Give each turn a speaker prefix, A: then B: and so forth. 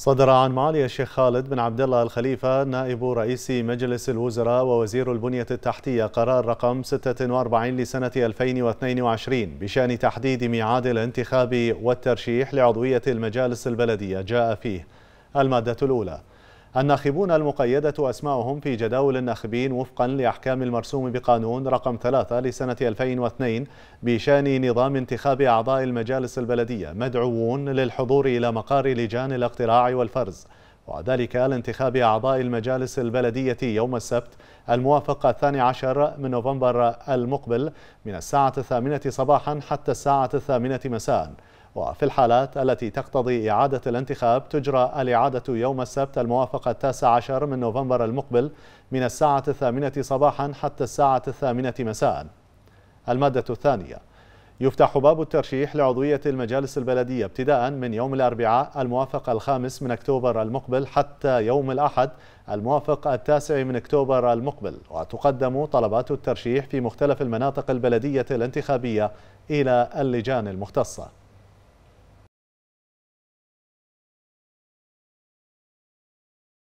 A: صدر عن معالي الشيخ خالد بن عبد الله الخليفة نائب رئيس مجلس الوزراء ووزير البنية التحتية قرار رقم 46 لسنة 2022 بشأن تحديد ميعاد الانتخاب والترشيح لعضوية المجالس البلدية جاء فيه المادة الأولى الناخبون المقيدة أسماؤهم في جداول الناخبين وفقا لأحكام المرسوم بقانون رقم 3 لسنة 2002 بشأن نظام انتخاب أعضاء المجالس البلدية مدعوون للحضور إلى مقار لجان الاقتراع والفرز وذلك لانتخاب أعضاء المجالس البلدية يوم السبت الموافق الثاني عشر من نوفمبر المقبل من الساعة الثامنة صباحا حتى الساعة الثامنة مساءً وفي الحالات التي تقتضي إعادة الانتخاب تجرى الإعادة يوم السبت الموافق التاسع عشر من نوفمبر المقبل من الساعة الثامنة صباحا حتى الساعة الثامنة مساء المادة الثانية يفتح باب الترشيح لعضوية المجالس البلدية ابتداء من يوم الأربعاء الموافق الخامس من أكتوبر المقبل حتى يوم الأحد الموافق التاسع من أكتوبر المقبل وتقدم طلبات الترشيح في مختلف المناطق البلدية الانتخابية إلى اللجان المختصة